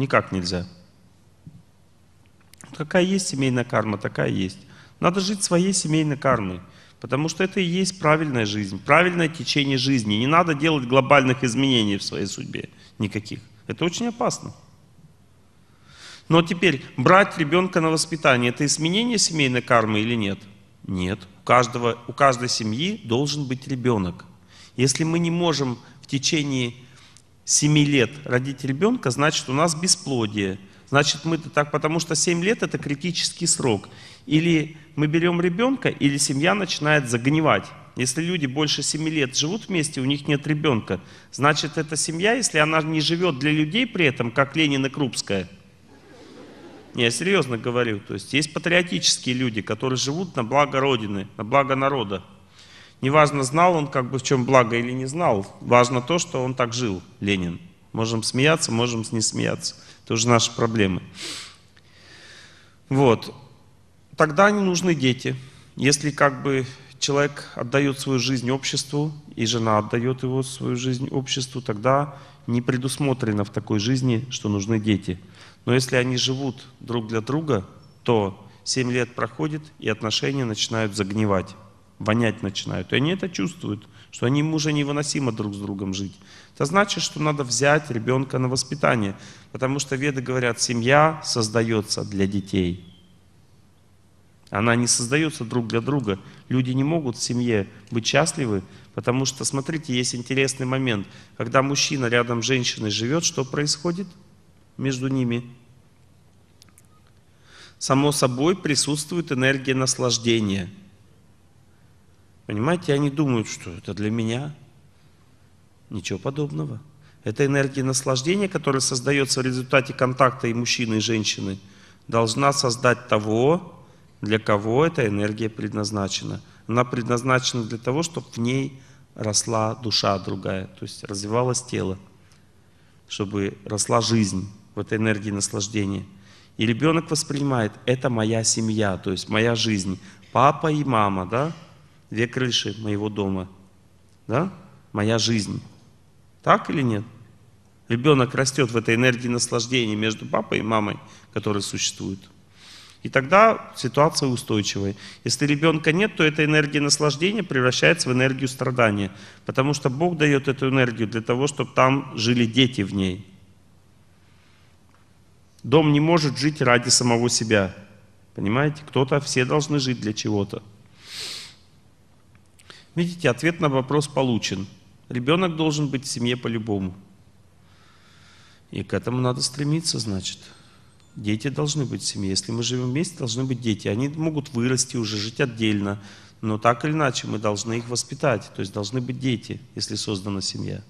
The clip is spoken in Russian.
никак нельзя. Какая есть семейная карма, такая есть. Надо жить своей семейной кармой, потому что это и есть правильная жизнь, правильное течение жизни. Не надо делать глобальных изменений в своей судьбе никаких. Это очень опасно. Но теперь брать ребенка на воспитание – это изменение семейной кармы или нет? Нет. У, каждого, у каждой семьи должен быть ребенок. Если мы не можем в течение 7 лет родить ребенка, значит, у нас бесплодие. Значит, мы так, потому что 7 лет – это критический срок. Или мы берем ребенка, или семья начинает загнивать. Если люди больше 7 лет живут вместе, у них нет ребенка, значит, эта семья, если она не живет для людей при этом, как Ленина Крупская, не, я серьезно говорю, то есть есть патриотические люди, которые живут на благо Родины, на благо народа. Неважно, знал он как бы в чем благо или не знал, важно то, что он так жил, Ленин. Можем смеяться, можем не смеяться. Это уже наши проблемы. Вот. Тогда не нужны дети. Если как бы человек отдает свою жизнь обществу, и жена отдает его свою жизнь обществу, тогда не предусмотрено в такой жизни, что нужны дети. Но если они живут друг для друга, то 7 лет проходит, и отношения начинают загнивать вонять начинают. И они это чувствуют, что они им уже невыносимо друг с другом жить. Это значит, что надо взять ребенка на воспитание, потому что веды говорят, семья создается для детей. Она не создается друг для друга. Люди не могут в семье быть счастливы, потому что, смотрите, есть интересный момент. Когда мужчина рядом с женщиной живет, что происходит между ними? Само собой присутствует энергия наслаждения – Понимаете, они думают, что это для меня. Ничего подобного. Эта энергия наслаждения, которая создается в результате контакта и мужчины, и женщины, должна создать того, для кого эта энергия предназначена. Она предназначена для того, чтобы в ней росла душа другая, то есть развивалось тело, чтобы росла жизнь в этой энергии наслаждения. И ребенок воспринимает, это моя семья, то есть моя жизнь, папа и мама, да? две крыши моего дома, да? моя жизнь. Так или нет? Ребенок растет в этой энергии наслаждения между папой и мамой, которые существуют. И тогда ситуация устойчивая. Если ребенка нет, то эта энергия наслаждения превращается в энергию страдания. Потому что Бог дает эту энергию для того, чтобы там жили дети в ней. Дом не может жить ради самого себя. Понимаете? Кто-то, все должны жить для чего-то. Видите, ответ на вопрос получен. Ребенок должен быть в семье по-любому. И к этому надо стремиться, значит. Дети должны быть в семье. Если мы живем вместе, должны быть дети. Они могут вырасти уже, жить отдельно. Но так или иначе мы должны их воспитать. То есть должны быть дети, если создана семья.